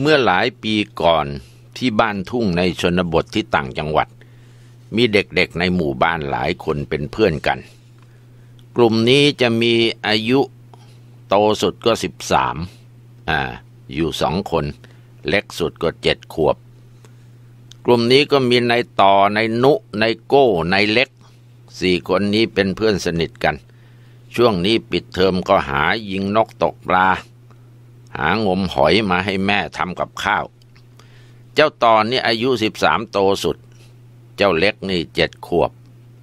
เมื่อหลายปีก่อนที่บ้านทุ่งในชนบทที่ต่างจังหวัด มีเด็กๆในหมู่บ้านหลายคนเป็นเพื่อนกัน กลุ่มนี้จะมีอายุ โตสุดก็สิบสามอ่าอยู่สองคน เล็กสุดก็เจ็ดขวบ กลุ่มนี้ก็มีนายต่อนายนุนายโก้นายเล็กสี่คนนี้เป็นเพื่อนสนิทกัน ช่วงนี้ปิดเทอมก็หายิงนกตกปลาางมหอยมาให้แม่ทำกับข้าว เจ้าตอนนี่อายุสิบสามโตสุด เจ้าเล็กนี่เจ็ดขวบ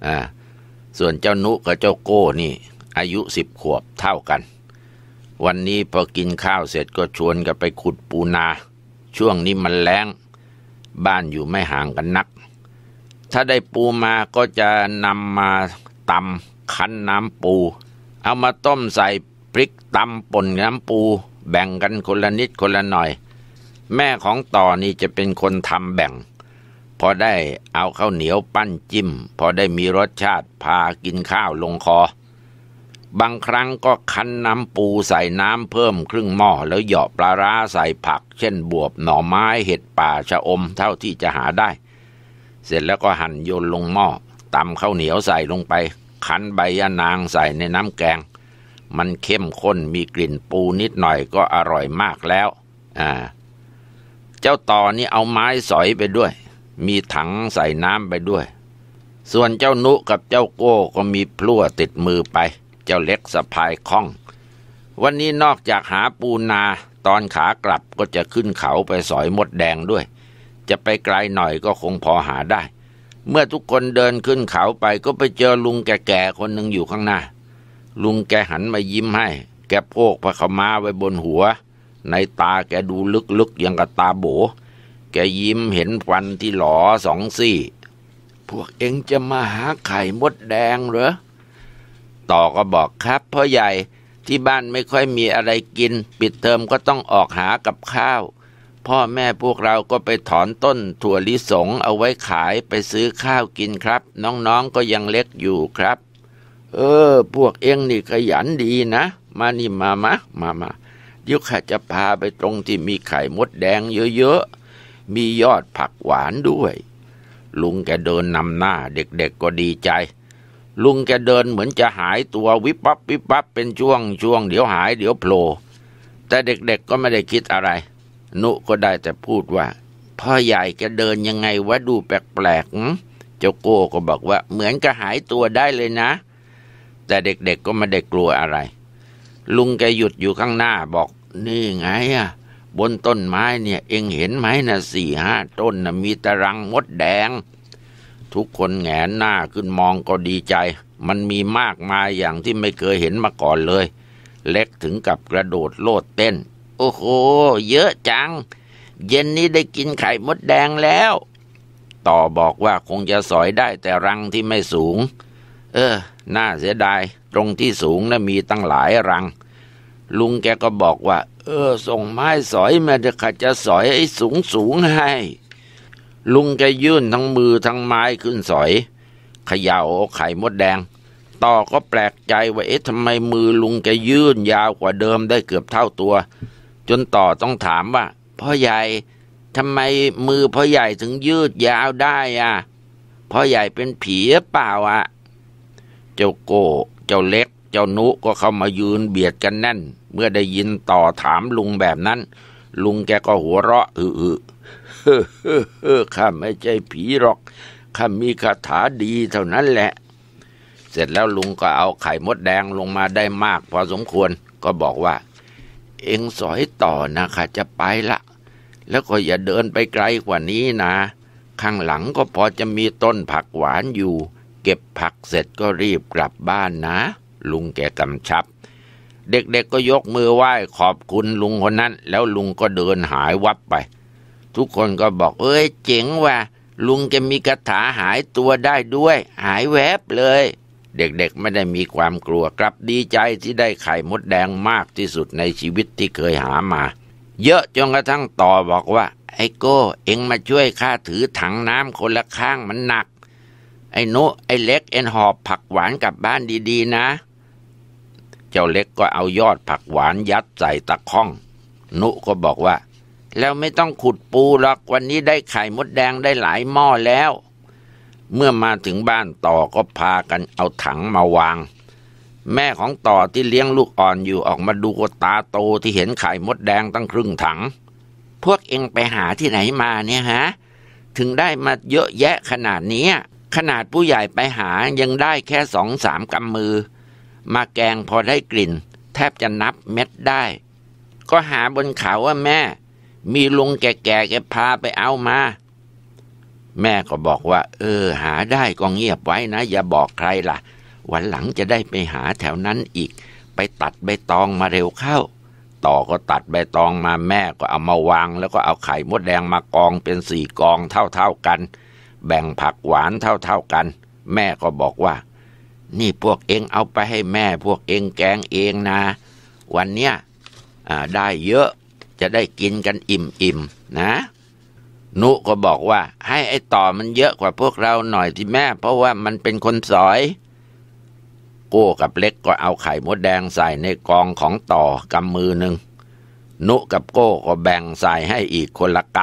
อ่า ส่วนเจ้านุกับเจ้าโก้นี่อายุสิบขวบเท่ากัน วันนี้พอกินข้าวเสร็จก็ชวนกันไปขุดปูนา ช่วงนี้มันแล้ง บ้านอยู่ไม่ห่างกันนัก ถ้าได้ปูมาก็จะนำมาตำคั้นน้ำปู เอามาต้มใส่พริกตำป่นน้ำปูแบ่งกันคนละนิดคนละหน่อย แม่ของต่อนี่จะเป็นคนทำแบ่ง พอได้เอาข้าวเหนียวปั้นจิ้มพอได้มีรสชาติพากินข้าวลงคอ บางครั้งก็คั้นน้ำปูใส่น้ำเพิ่มครึ่งหม้อแล้วหยอะปลาร้าใส่ผัก เช่นบวบหน่อไม้เห็ดป่าชะอมเท่าที่จะหาได้ เสร็จแล้วก็หั่นโยนลงหม้อตำข้าวเหนียวใส่ลงไปคั้นใบยะนางใส่ในน้ำแกงมันเข้มข้นมีกลิ่นปูนิดหน่อยก็อร่อยมากแล้ว อ่า เจ้าต่อนี่เอาไม้สอยไปด้วย มีถังใส่น้ำไปด้วย ส่วนเจ้านุกับเจ้าโก้ก็มีพลั่วติดมือไป เจ้าเล็กสะพายคล้อง วันนี้นอกจากหาปูนา ตอนขากลับก็จะขึ้นเขาไปสอยมดแดงด้วย จะไปไกลหน่อยก็คงพอหาได้ เมื่อทุกคนเดินขึ้นเขาไปก็ไปเจอลุงแก่ๆคนหนึ่งอยู่ข้างหน้าลุงแกหันมายิ้มให้ แกโพกพระขม้าไว้บนหัว ในตาแกดูลึกๆยังกับตาโบ แกยิ้มเห็นฟันที่หลอสองซี่ พวกเอ็งจะมาหาไข่มดแดงเหรอ ต่อก็บอกครับพ่อใหญ่ที่บ้านไม่ค่อยมีอะไรกิน ปิดเทอมก็ต้องออกหากับข้าว พ่อแม่พวกเราก็ไปถอนต้นถั่วลิสงเอาไว้ขายไปซื้อข้าวกินครับ น้องๆก็ยังเล็กอยู่ครับเออ พวกเองนี่ขยันดีนะ มานี่มามะมามาเดี๋ยวข้าจะพาไปตรงที่มีไข่มดแดงเยอะๆมียอดผักหวานด้วย ลุงแกเดินนำหน้า เด็กๆก็ดีใจ ลุงแกเดินเหมือนจะหายตัววิบวับวิบวับเป็นช่วงช่วงเดี๋ยวหายเดี๋ยวโผล่แต่เด็กๆก็ไม่ได้คิดอะไร นุก็ได้แต่พูดว่า พ่อใหญ่แกเดินยังไงวะดูแปลกๆเจ้าโก้ก็บอกว่า เหมือนกระหายตัวได้เลยนะแต่เด็กๆก็ไม่ได้กลัวอะไร ลุงแกหยุดอยู่ข้างหน้าบอกนี่ไงอ่ะบนต้นไม้เนี่ยเองเห็นไหมนะสี่ห้าต้นนะมีตะรังมดแดง ทุกคนแงนหน้าขึ้นมองก็ดีใจ มันมีมากมายอย่างที่ไม่เคยเห็นมาก่อนเลยเล็กถึงกับกระโดดโลดเต้น โอ้โห เยอะจัง เย็นนี้ได้กินไข่มดแดงแล้ว ต่อบอกว่าคงจะสอยได้แต่รังที่ไม่สูงเออ น่าเสียดาย ตรงที่สูงนะ่ะมีตั้งหลายรัง ลุงแกก็บอกว่า เออ ส่งไม้สอยมาจะขัดจะสอยไอ้สูงสูงให้ ลุงแกยื่นทั้งมือทั้งไม้ขึ้นสอย ขย่าไข่มดแดง ต่อก็แปลกใจว่าเอ๊ะทำไมมือลุงแกยื่นยาวกว่าเดิมได้เกือบเท่าตัว จนต่อต้องถามว่าพ่อใหญ่ทำไมมือพ่อใหญ่ถึงยืดยาวได้อ่ะพ่อใหญ่เป็นผีเปล่าอ่ะเจ้าโก้เจ้าเล็ก เจ้านุ ก็เข้ามายืนเบียดกันแน่น เมื่อได้ยินต่อถามลุงแบบนั้น ลุงแกก็หัวเราะอือเฮ้อเฮ้อข้าไม่ใช่ผีหรอก ข้ามีคาถาดีเท่านั้นแหละ เสร็จแล้วลุงก็เอาไข่มดแดงลงมาได้มากพอสมควร ก็บอกว่า เองสอยต่อนะค่ะจะไปละ แล้วก็อย่าเดินไปไกลกว่านี้นะ ข้างหลังก็พอจะมีต้นผักหวานอยู่เก็บผักเสร็จก็รีบกลับบ้านนะ ลุงแกกำชับ เด็กๆก็ยกมือไหว้ ขอบคุณลุงคนนั้น แล้วลุงก็เดินหายวับไป ทุกคนก็บอกเอ้ย เจ๋งว่ะลุงแกมีคาถาหายตัวได้ด้วย หายแวบเลย เด็กๆไม่ได้มีความกลัวกลับดีใจที่ได้ไข่มดแดงมากที่สุดในชีวิตที่เคยหามา เยอะจนกระทั่งต่อบอกว่า ไอโก้เอ็งมาช่วยข้าถือถังน้ำคนละข้างมันหนักไอ้นุไอ้เล็กเอ็นหอบผักหวานกลับบ้านดีๆ นะ เจ้าเล็กก็เอายอดผักหวานยัดใส่ตะข้องนุก็บอกว่า แล้วไม่ต้องขุดปูหรอกวันนี้ได้ไข่มดแดงได้หลายหม้อแล้ว เมื่อมาถึงบ้านต่อก็พากันเอาถังมาวาง แม่ของต่อที่เลี้ยงลูกอ่อนอยู่ออกมาดูก็ตาโตที่เห็นไข่มดแดงตั้งครึ่งถัง พวกเองไปหาที่ไหนมาเนี่ยฮะถึงได้มาเยอะแยะขนาดนี้ขนาดผู้ใหญ่ไปหายังได้แค่สองสามกำมือ มาแกงพอได้กลิ่น แทบจะนับเม็ดได้ ก็หาบนเขาว่าแม่ มีลุงแก่แกพาไปเอามา แม่ก็บอกว่า เออ หาได้ก็เงียบไว้นะ อย่าบอกใครล่ะ วันหลังจะได้ไปหาแถวนั้นอีก ไปตัดใบตองมาเร็วเข้า ต่อก็ตัดใบตองมาแม่ก็เอามาวาง แล้วก็เอาไข่มดแดงมากองเป็นสี่กองเท่าๆกันแบ่งผักหวานเท่าๆกัน แม่ก็บอกว่า นี่พวกเองเอาไปให้แม่พวกเองแกงเองนะวันเนี้ยได้เยอะจะได้กินกันอิ่มๆ นะ นุก็บอกว่าให้ไอ้ต่อมันเยอะกว่าพวกเราหน่อยที่แม่เพราะว่ามันเป็นคนสอยโก้กับเล็กก็เอาไข่มดแดงใส่ในกองของต่อกำมือหนึ่งนุกับโก้ก็แบ่งใส่ให้อีกคนละก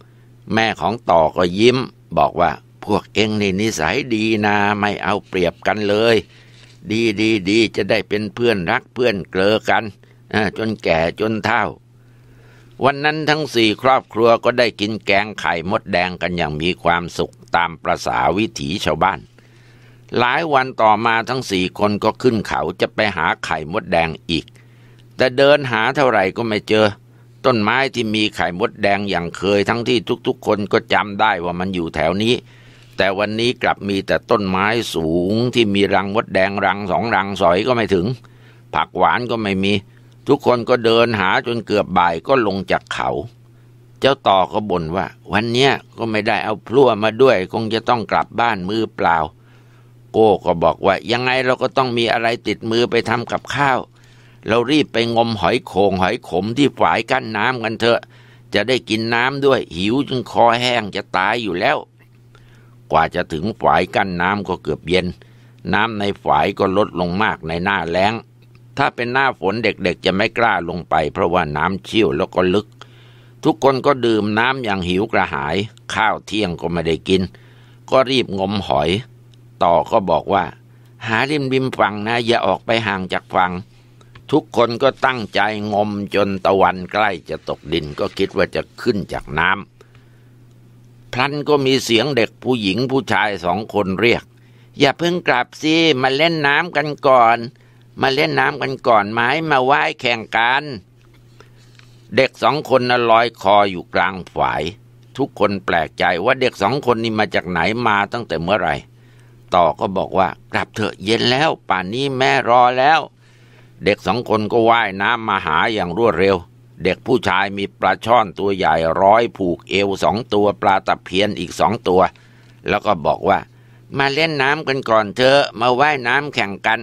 ำแม่ของต่อก็ยิ้มบอกว่าพวกเองนี่นิสัยดีนะไม่เอาเปรียบกันเลย ดีดีดีจะได้เป็นเพื่อนรักเพื่อนเกลอกัน จนแก่จนเท่า วันนั้นทั้งสี่ครอบครัวก็ได้กินแกงไข่มดแดงกันอย่างมีความสุขตามประษาวิถีชาวบ้าน หลายวันต่อมาทั้งสี่คนก็ขึ้นเขาจะไปหาไข่มดแดงอีก แต่เดินหาเท่าไหร่ก็ไม่เจอต้นไม้ที่มีไข่มดแดงอย่างเคยทั้งที่ทุกๆคนก็จำได้ว่ามันอยู่แถวนี้ แต่วันนี้กลับมีแต่ต้นไม้สูงที่มีรังมดแดงรังสองรังสอยก็ไม่ถึง ผักหวานก็ไม่มี ทุกคนก็เดินหาจนเกือบบ่ายก็ลงจากเขา เจ้าต่อก็บ่นว่า วันเนี้ยก็ไม่ได้เอาพลั่วมาด้วย คงจะต้องกลับบ้านมือเปล่า โก้ก็บอกว่ายังไงเราก็ต้องมีอะไรติดมือไปทำกับข้าวเรารีบไปงมหอยโขงหอยขมที่ฝายกั้นน้ำกันเถอะ จะได้กินน้ำด้วยหิวจนคอแห้งจะตายอยู่แล้ว กว่าจะถึงฝายกั้นน้ำก็เกือบเย็น น้ำในฝายก็ลดลงมากในหน้าแล้ง ถ้าเป็นหน้าฝนเด็กๆจะไม่กล้าลงไป เพราะว่าน้ำเชี่ยวแล้วก็ลึก ทุกคนก็ดื่มน้ำอย่างหิวกระหาย ข้าวเที่ยงก็ไม่ได้กิน ก็รีบงมหอย ต่อ ก็บอกว่า หาริมริมฝั่งนะอย่าออกไปห่างจากฝั่งทุกคนก็ตั้งใจงมจนตะวันใกล้จะตกดินก็คิดว่าจะขึ้นจากน้ำพลันก็มีเสียงเด็กผู้หญิงผู้ชายสองคนเรียก อย่าเพิ่งกลับสิมาเล่นน้ำกันก่อน มาเล่นน้ำกันก่อนไหมมาว่ายแข่งกันเด็กสองคนน่ะลอยคออยู่กลางฝาย ทุกคนแปลกใจว่าเด็กสองคนนี้มาจากไหนมาตั้งแต่เมื่อไหร่ ต่อก็บอกว่ากลับเถอะเย็นแล้วป่านนี้แม่รอแล้วเด็กสองคนก็ว่าย น้ำมาหาอย่างรวดเร็ว เด็กผู้ชายมีปลาช่อนตัวใหญ่ร้อยผูกเอวสองตัวปลาตะเพียนอีกสองตัว แล้วก็บอกว่า มาเล่นน้ำกันก่อนเถอะมาว่ายน้ำแข่งกัน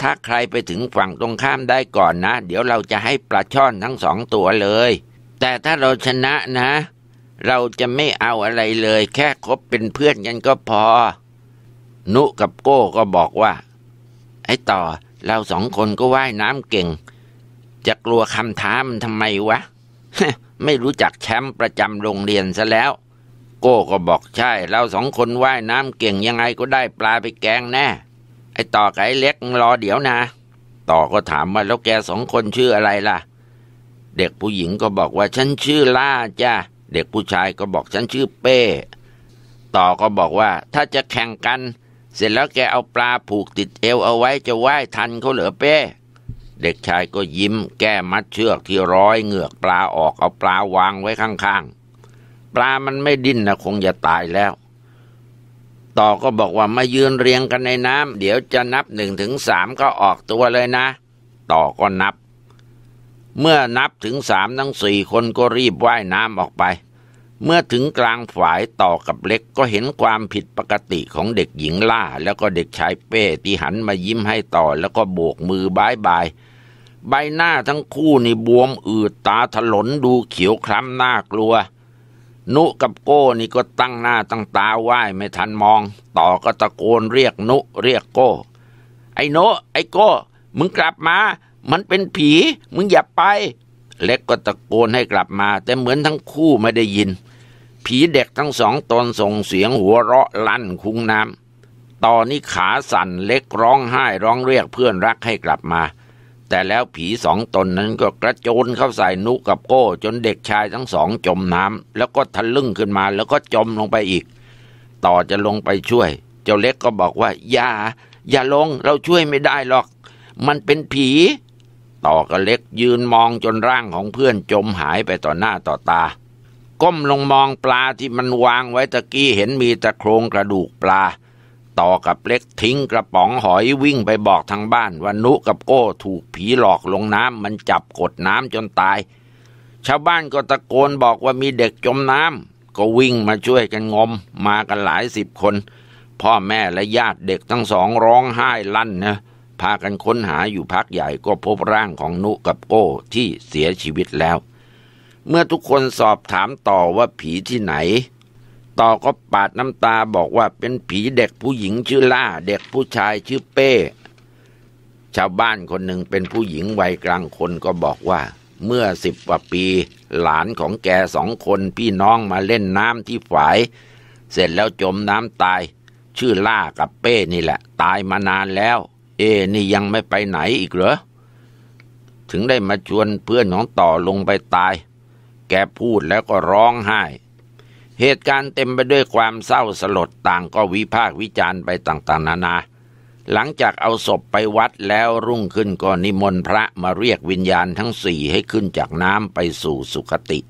ถ้าใครไปถึงฝั่งตรงข้ามได้ก่อนนะ เดี๋ยวเราจะให้ปลาช่อนทั้งสองตัวเลย แต่ถ้าเราชนะนะ เราจะไม่เอาอะไรเลย แค่คบเป็นเพื่อนกันก็พอนุกับโก้ก็บอกว่า ไอ้ต่อเราสองคนก็ว่ายน้ำเก่ง จะกลัวคำท้ามันทำไมวะ ไม่รู้จักแชมป์ประจำโรงเรียนซะแล้ว โก้ก็บอกใช่เราสองคนว่ายน้ำเก่งยังไงก็ได้ปลาไปแกงแน่ไอต่อไก่เล็กรอเดี๋ยวนะ ต่อก็ถามว่าแล้วแกสองคนชื่ออะไรล่ะเด็กผู้หญิงก็บอกว่าฉันชื่อล่าจ้าเด็กผู้ชายก็บอกฉันชื่อเป้ต่อก็บอกว่าถ้าจะแข่งกันเสร็จแล้วแกเอาปลาผูกติดเอวเอาไว้จะว่ายทันเขาเหลือเป้ เด็กชายก็ยิ้มแก้มัดเชือกที่ร้อยเหงือก ปลาออกเอาปลาวางไว้ข้างๆ ปลามันไม่ดิ้นนะคงจะตายแล้ว ต่อก็บอกว่ามายืนเรียงกันในน้ำเดี๋ยวจะนับหนึ่งถึงสามก็ออกตัวเลยนะ ต่อก็นับ เมื่อนับถึงสามทั้งสี่คนก็รีบว่ายน้ำออกไปเมื่อถึงกลางฝายต่อกับเล็กก็เห็นความผิดปกติของเด็กหญิงล่า แล้วก็เด็กชายเป้ที่หันมายิ้มให้ต่อแล้วก็โบกมือบายบายใบหน้าทั้งคู่นี่บวมอืดตาถลนดูเขียวคล้ำน่ากลัวนุกับโก้นี่ก็ตั้งหน้าตั้งตาไหว้ไม่ทันมอง ต่อก็ตะโกนเรียกนุเรียกโก้ ไอ้นุไอ้โก้มึงกลับมา มันเป็นผี มึงอย่าไปเล็กก็ตะโกนให้กลับมา แต่เหมือนทั้งคู่ไม่ได้ยินผีเด็กทั้งสองตนส่งเสียงหัวเราะลั่นคุ้งน้ำตอนนี้ขาสั่นเล็กร้องไห้ร้องเรียกเพื่อนรักให้กลับมา แต่แล้วผีสองตนนั้นก็กระโจนเข้าใส่นุกับโก้จนเด็กชายทั้งสองจมน้ำแล้วก็ทะลึ่งขึ้นมาแล้วก็จมลงไปอีก ต่อจะลงไปช่วยเจ้าเล็กก็บอกว่าอย่าอย่าลงเราช่วยไม่ได้หรอก มันเป็นผี ต่อก็เล็กยืนมองจนร่างของเพื่อนจมหายไปต่อหน้าต่อตาก้มลงมองปลาที่มันวางไว้ตะกี้เห็นมีแต่โครงกระดูกปลา ต่อกับเล็กทิ้งกระป๋องหอยวิ่งไปบอกทางบ้านว่านุกับโก้ถูกผีหลอกลงน้ำมันจับกดน้ำจนตาย ชาวบ้านก็ตะโกนบอกว่ามีเด็กจมน้ำก็วิ่งมาช่วยกันงม มากันหลายสิบคน พ่อแม่และญาติเด็กทั้งสองร้องไห้ลั่นนะพากันค้นหาอยู่พักใหญ่ก็พบร่างของนุกับโก้ที่เสียชีวิตแล้วเมื่อทุกคนสอบถามต่อว่าผีที่ไหน ต่อก็ปาดน้ำตาบอกว่าเป็นผีเด็กผู้หญิงชื่อล่า เด็กผู้ชายชื่อเป้ ชาวบ้านคนหนึ่งเป็นผู้หญิงวัยกลางคนก็บอกว่า เมื่อสิบกว่าปี หลานของแกสองคนพี่น้องมาเล่นน้ำที่ฝาย เสร็จแล้วจมน้ำตาย ชื่อล่ากับเป้นี่แหละ ตายมานานแล้ว เอ นี่ยังไม่ไปไหนอีกเหรอ ถึงได้มาชวนเพื่อนของต่อลงไปตายแกพูดแล้วก็ร้องไห้ เหตุการณ์เต็มไปด้วยความเศร้าสลดต่างก็วิพากษ์วิจารณ์ไปต่าง ๆนานา หลังจากเอาศพไปวัดแล้วรุ่งขึ้นก็นิมนต์พระมาเรียกวิญญาณทั้งสี่ให้ขึ้นจากน้ำไปสู่สุคติ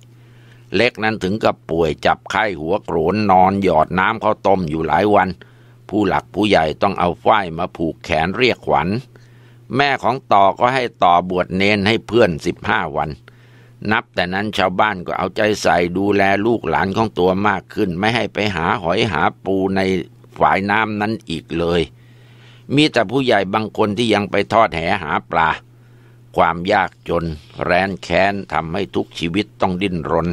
เล็กนั้นถึงกับป่วยจับไข้หัวโกรนนอนหยอดน้ำข้าวต้มอยู่หลายวัน ผู้หลักผู้ใหญ่ต้องเอาฝ้ายมาผูกแขนเรียกขวัญ แม่ของต่อก็ให้ต่อบวชเนนให้เพื่อนสิบห้าวันนับแต่นั้นชาวบ้านก็เอาใจใส่ดูแลลูกหลานของตัวมากขึ้น ไม่ให้ไปหาหอยหาปูในฝายน้ำนั้นอีกเลย มีแต่ผู้ใหญ่บางคนที่ยังไปทอดแหหาปลา ความยากจนแรนแค้นทำให้ทุกชีวิตต้องดิ้นรน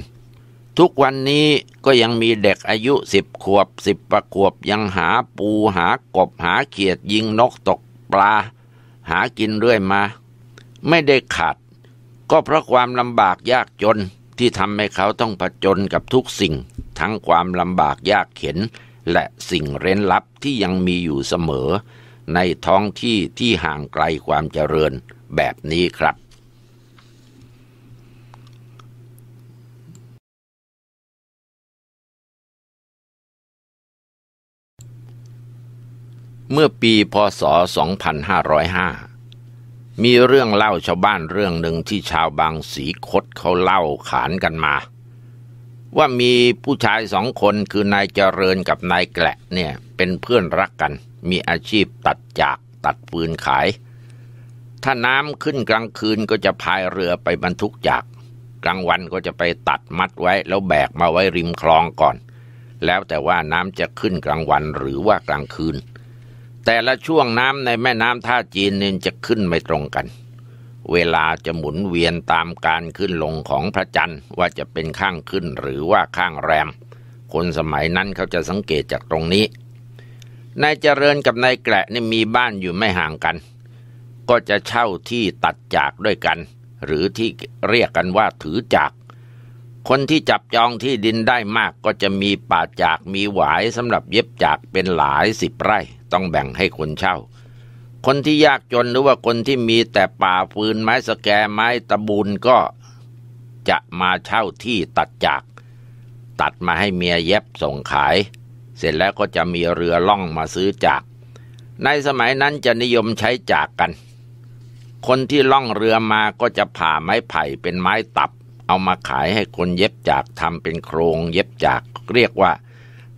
ทุกวันนี้ก็ยังมีเด็กอายุสิบขวบสิบประขวบยังหาปูหากบหาเขียดยิง นกตกปลาหากินเรื่อยมา ไม่ได้ขาดก็เพราะความลำบากยากจนที่ทำให้เขาต้องผจญกับทุกสิ่งทั้งความลำบากยากเข็นและสิ่งเร้นลับที่ยังมีอยู่เสมอในท้องที่ที่ห่างไกลความเจริญแบบนี้ครับ เมื่อปีพศ 2505มีเรื่องเล่าชาวบ้านเรื่องหนึ่งที่ชาวบางสีคดเขาเล่าขานกันมา ว่ามีผู้ชายสองคนคือนายเจริญกับนายแกละเนี่ยเป็นเพื่อนรักกัน มีอาชีพตัดจากตัดปืนขาย ถ้าน้ำขึ้นกลางคืนก็จะพายเรือไปบรรทุกจาก กลางวันก็จะไปตัดมัดไว้แล้วแบกมาไว้ริมคลองก่อน แล้วแต่ว่าน้ำจะขึ้นกลางวันหรือว่ากลางคืนแต่ละช่วงน้ำในแม่น้ำท่าจีนนี่จะขึ้นไม่ตรงกัน เวลาจะหมุนเวียนตามการขึ้นลงของพระจันทร์ ว่าจะเป็นข้างขึ้นหรือว่าข้างแรม คนสมัยนั้นเขาจะสังเกตจากตรงนี้ นายเจริญกับนายแกละนี่มีบ้านอยู่ไม่ห่างกัน ก็จะเช่าที่ตัดจากด้วยกัน หรือที่เรียกกันว่าถือจากคนที่จับจองที่ดินได้มากก็จะมีป่าจากมีหวายสำหรับเย็บจากเป็นหลายสิบไร่ ต้องแบ่งให้คนเช่า คนที่ยากจนหรือว่าคนที่มีแต่ป่าฟืนไม้สแก ไม้ตะบูนก็จะมาเช่าที่ตัดจาก ตัดมาให้เมียเย็บส่งขาย เสร็จแล้วก็จะมีเรือล่องมาซื้อจาก ในสมัยนั้นจะนิยมใช้จากกัน คนที่ล่องเรือมาก็จะผ่าไม้ไผ่เป็นไม้ตับเอามาขายให้คนเย็บจากทำเป็นโครงเย็บจากเรียกว่า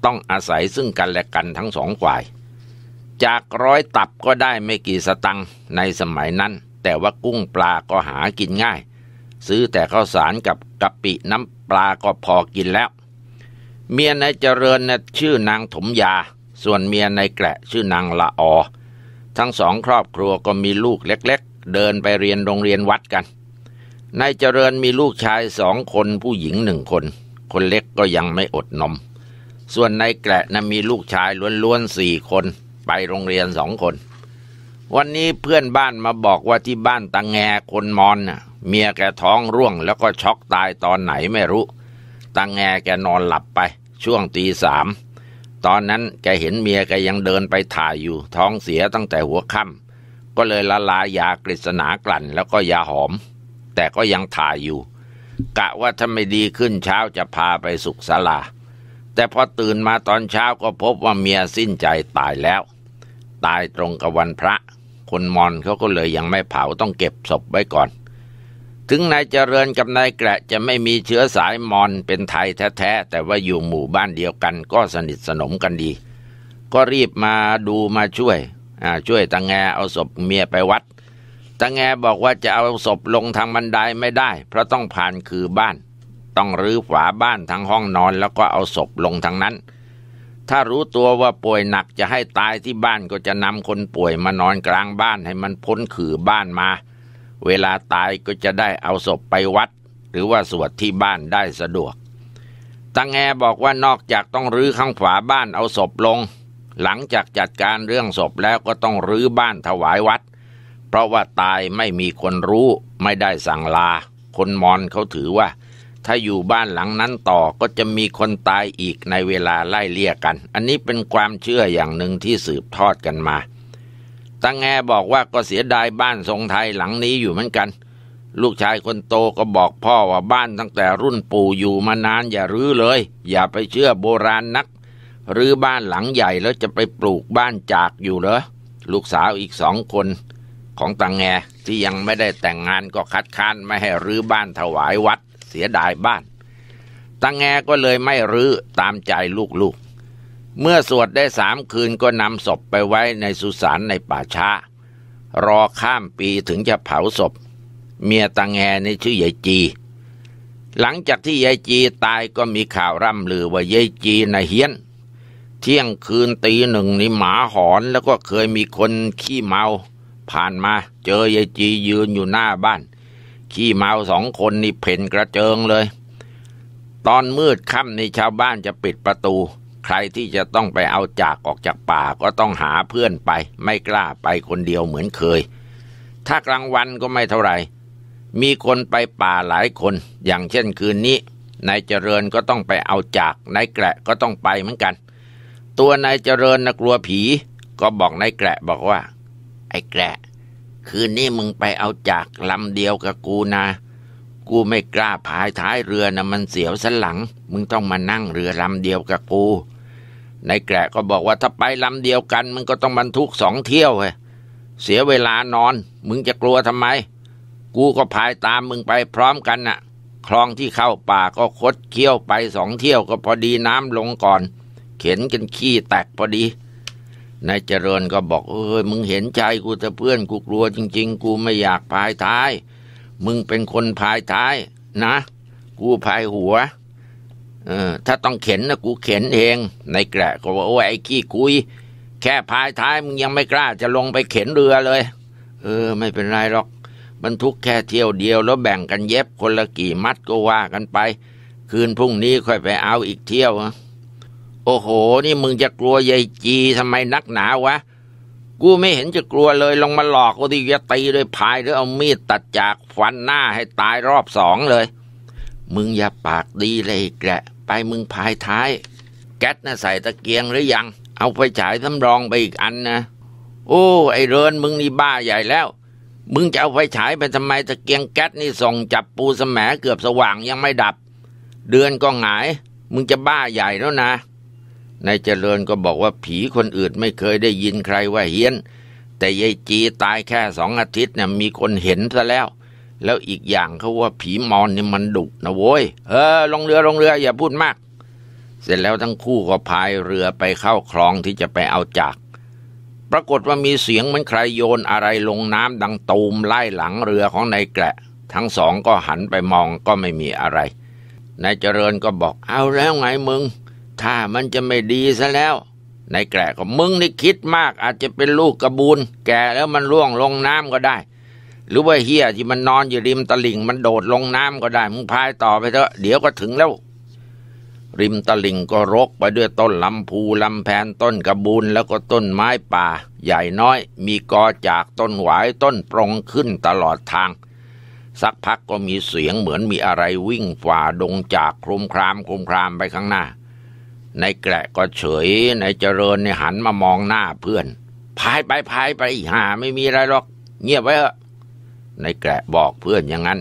ต้องอาศัยซึ่งกันและกันทั้งสองฝ่าย จากร้อยตับก็ได้ไม่กี่สตังค์ในสมัยนั้น แต่ว่ากุ้งปลาก็หากินง่าย ซื้อแต่ข้าวสารกับกะปิน้ำปลาก็พอกินแล้ว เมียนายเจริญนะชื่อนางถมยา ส่วนเมียนายแกะชื่อนางละออทั้งสองครอบครัวก็มีลูกเล็ก ๆ เดินไปเรียนโรงเรียนวัดกันนายเจริญมีลูกชายสองคนผู้หญิงหนึ่งคน คนเล็กก็ยังไม่อดนม ส่วนนายแกะนะมีลูกชายล้วนๆสี่คนไปโรงเรียนสองคน วันนี้เพื่อนบ้านมาบอกว่าที่บ้านตังแงคนมอนน่ะเมียแกท้องร่วงแล้วก็ช็อกตายตอนไหนไม่รู้ ตังแงแกนอนหลับไปช่วงตีสามตอนนั้นแกเห็นเมียแกยังเดินไปถ่ายอยู่ ท้องเสียตั้งแต่หัวค่ำก็เลยละลายยากฤษณากลั่นแล้วก็ยาหอมแต่ก็ยังถ่ายอยู่กะว่าถ้าไม่ดีขึ้นเช้าจะพาไปสุขศาลา แต่พอตื่นมาตอนเช้าก็พบว่าเมียสิ้นใจตายแล้ว ตายตรงกับวันพระ คนมอนเขาก็เลยยังไม่เผาต้องเก็บศพไว้ก่อน ถึงนายเจริญกับนายแกะจะไม่มีเชื้อสายมอนเป็นไทยแท้ๆแต่ว่าอยู่หมู่บ้านเดียวกันก็สนิทสนมกันดี ก็รีบมาดูมาช่วยช่วยตังแงเอาศพเมียไปวัดตาแงบอกว่าจะเอาศพลงทางบันไดไม่ได้เพราะต้องผ่านคือบ้าน ต้องรื้อฝาบ้านทางห้องนอนแล้วก็เอาศพลงทางนั้น ถ้ารู้ตัวว่าป่วยหนักจะให้ตายที่บ้านก็จะนำคนป่วยมานอนกลางบ้านให้มันพ้นคือบ้านมา เวลาตายก็จะได้เอาศพไปวัด หรือว่าสวดที่บ้านได้สะดวกตังแงบอกว่านอกจากต้องรื้อข้างฝาบ้านเอาศพลง หลังจากจัดการเรื่องศพแล้วก็ต้องรื้อบ้านถวายวัดราะว่าตายไม่มีคนรู้ ไม่ได้สั่งลา คนมอนเขาถือว่า ถ้าอยู่บ้านหลังนั้นต่อก็จะมีคนตายอีกในเวลาไล่เลี่ยกัน อันนี้เป็นความเชื่ออย่างหนึ่งที่สืบทอดกันมา ตั้งแงบอกว่าก็เสียดายบ้านทรงไทยหลังนี้อยู่เหมือนกัน ลูกชายคนโตก็บอกพ่อว่าบ้านตั้งแต่รุ่นปู่อยู่มานานอย่ารื้อเลย อย่าไปเชื่อโบราณนักรื้อบ้านหลังใหญ่แล้วจะไปปลูกบ้านจากอยู่เหรอ ลูกสาวอีกสองคนของตังแงที่ยังไม่ได้แต่งงานก็คัดค้านไม่ให้รื้อบ้านถวายวัดเสียดายบ้าน ตังแงก็เลยไม่รื้อตามใจลูกๆเมื่อสวดได้สามคืนก็นำศพไปไว้ในสุสานในป่าช้ารอข้ามปีถึงจะเผาศพ เมียตังแงในชื่อยายจี หลังจากที่ยายจีตายก็มีข่าวร่ำลือว่ายายจีนเฮียนเที่ยงคืนตีหนึ่งนี่หมาหอนแล้วก็เคยมีคนขี้เมาผ่านมาเจอยายจียืนอยู่หน้าบ้าน ขี้เมาสองคนนี่เพ่นกระเจิงเลย ตอนมืดค่ำนี่ชาวบ้านจะปิดประตู ใครที่จะต้องไปเอาจากออกจากป่าก็ต้องหาเพื่อนไป ไม่กล้าไปคนเดียวเหมือนเคย ถ้ากลางวันก็ไม่เท่าไหร่มีคนไปป่าหลายคน อย่างเช่นคืนนี้นายเจริญก็ต้องไปเอาจากนายแกะก็ต้องไปเหมือนกัน ตัวนายเจริญนะกลัวผี ก็บอกนายแกะบอกว่าไอ้แกะคืนนี้มึงไปเอาจากลำเดียวกับกูนะ กูไม่กล้าพายท้ายเรือนะมันเสียวสันหลัง มึงต้องมานั่งเรือลำเดียวกับกูนายแกะก็บอกว่าถ้าไปลำเดียวกันมึงก็ต้องบรรทุกสองเที่ยวเเสียเวลานอน มึงจะกลัวทำไม กูก็พายตามมึงไปพร้อมกันน่ะ คลองที่เข้าป่าก็คดเคี้ยวไปสองเที่ยวก็พอดีน้ำลงก่อน เข็นกันขี้แตกพอดีนายเจริญก็บอก เอ้ยมึงเห็นใจกูแต่เพื่อนกูกลัวจริงๆ กูไม่อยากพายท้าย มึงเป็นคนพายท้าย นะ กูพายหัวเออ ถ้าต้องเข็นนะกูเข็นเองนายแกะก็ว่าโอ้ยไอ้ขี้คุย แค่พายท้ายมึงยังไม่กล้าจะลงไปเข็นเรือเลย เออ ไม่เป็นไรหรอก บรรทุกแค่เที่ยวเดียว แล้วแบ่งกันเย็บคนละกี่มัดก็ว่ากันไป คืนพรุ่งนี้ค่อยไปเอาอีกเที่ยว่ะโอ้โห นี่มึงจะกลัวยายจีทำไมนักหนาวะ กูไม่เห็นจะกลัวเลยลงมาหลอกกูดิจะตีด้วยพายหรือเอามีดตัดจากฟันหน้าให้ตายรอบสองเลย มึงอย่าปากดีเลยแกะไปมึงพายท้าย แก๊สน่ะใส่ตะเกียงหรือยัง เอาไปฉายสำรองไปอีกอันนะ โอ้ไอเรินมึงนี่บ้าใหญ่แล้ว มึงจะเอาไฟฉายไปทำไมตะเกียงแก๊สนี่ส่งจับปูสแสมเกือบสว่างยังไม่ดับ เดือนก็หงาย มึงจะบ้าใหญ่แล้วนะนายเจริญก็บอกว่าผีคนอื่นไม่เคยได้ยินใครว่าเฮี้ยน แต่ยายจีตายแค่สองอาทิตย์เนี่ยมีคนเห็นซะแล้ว แล้วอีกอย่างเขาว่าผีมอนเนี่ยมันดุ นะโว้ยเออลงเรือลงเรืออย่าพูดมาก เสร็จแล้วทั้งคู่ก็พายเรือไปเข้าคลองที่จะไปเอาจาก ปรากฏว่ามีเสียงเหมือนใครโยนอะไรลงน้ำดังตูมไล่หลังเรือของนายแกะ ทั้งสองก็หันไปมองก็ไม่มีอะไรนายเจริญก็บอกเอาแล้วไงมึงถ้ามันจะไม่ดีซะแล้วนายแกก็มึงนี่คิดมาก อาจจะเป็นลูกกระบูนแก่แล้วมันร่วงลงน้ำก็ได้ หรือว่าเฮียที่มันนอนอยู่ริมตลิ่งมันโดดลงน้ำก็ได้มึงพายต่อไปเถอะเดี๋ยวก็ถึงแล้ว ริมตลิ่งก็รกไปด้วยต้นลำพูลำแพนต้นกระบูนแล้วก็ต้นไม้ป่า ใหญ่น้อย มีกอจากต้นหวายต้นปรงขึ้นตลอดทาง สักพักก็มีเสียงเหมือนมีอะไรวิ่งฝ่าดงจากคลุมครามคลุมครามไปข้างหน้านายแกะก็เฉยนายเจริญนี่หันมามองหน้าเพื่อนพายไปพายไปหาไม่มีอะไรหรอก เงียบไว้เถอะนายแกะบอกเพื่อนอย่างนั้น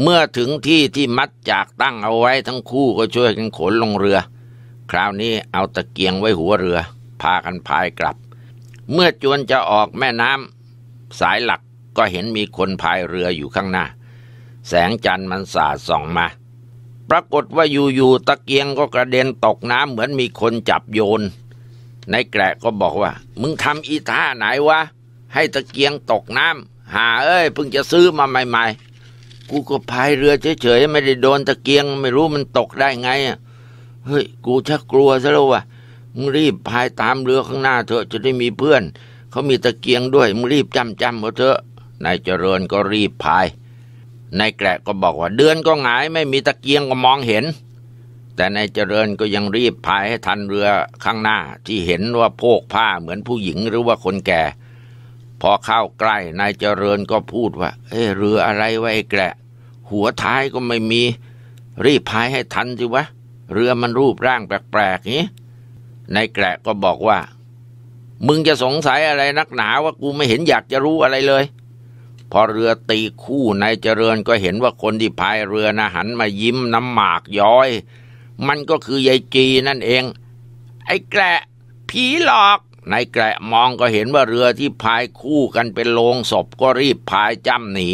เมื่อถึงที่ที่มัดจากตั้งเอาไว้ทั้งคู่ก็ช่วยกันขนลงเรือ คราวนี้เอาตะเกียงไว้หัวเรือ พากันพายกลับ เมื่อจวนจะออกแม่น้ำสายหลักก็เห็นมีคนพายเรืออยู่ข้างหน้า แสงจันทร์มันสาดส่องมาปรากฏว่าอยู่ๆตะเกียงก็กระเด็นตกน้ำเหมือนมีคนจับโยน นายแกะก็บอกว่า มึงทำอีท่าไหนวะ ให้ตะเกียงตกน้ำหาเอ้ยเพิ่งจะซื้อมาใหม่ๆ กูก็พายเรือเฉยๆไม่ได้โดนตะเกียงไม่รู้มันตกได้ไงอ่ะเฮ้ย กูชักกลัวซะแล้ววะมึงรีบพายตามเรือข้างหน้าเถอะจะได้มีเพื่อนเขามีตะเกียงด้วยมึงรีบจำจำาเถอะนายเจริญก็รีบพายนายแกะก็บอกว่า เดือนก็หงายไม่มีตะเกียงก็มองเห็น แต่นายเจริญก็ยังรีบพายให้ทันเรือข้างหน้าที่เห็นว่าโพกผ้าเหมือนผู้หญิงหรือว่าคนแก่ พอเข้าใกล้นายเจริญก็พูดว่า เอ้เรืออะไรวะไอ้แกะหัวท้ายก็ไม่มี รีบพายให้ทันสิวะเรือมันรูปร่างแปลกๆนี้นายแกะก็บอกว่า มึงจะสงสัยอะไรนักหนาว่ากูไม่เห็นอยากจะรู้อะไรเลยพอเรือตีคู่นายเจริญก็เห็นว่าคนที่พายเรือนะหันมายิ้มน้ำหมากย้อย มันก็คือยายจีนั่นเอง ไอ้แกละผีหลอกนายแกละมองก็เห็นว่าเรือที่พายคู่กันเป็นโลงศพก็รีบพายจ้ำหนี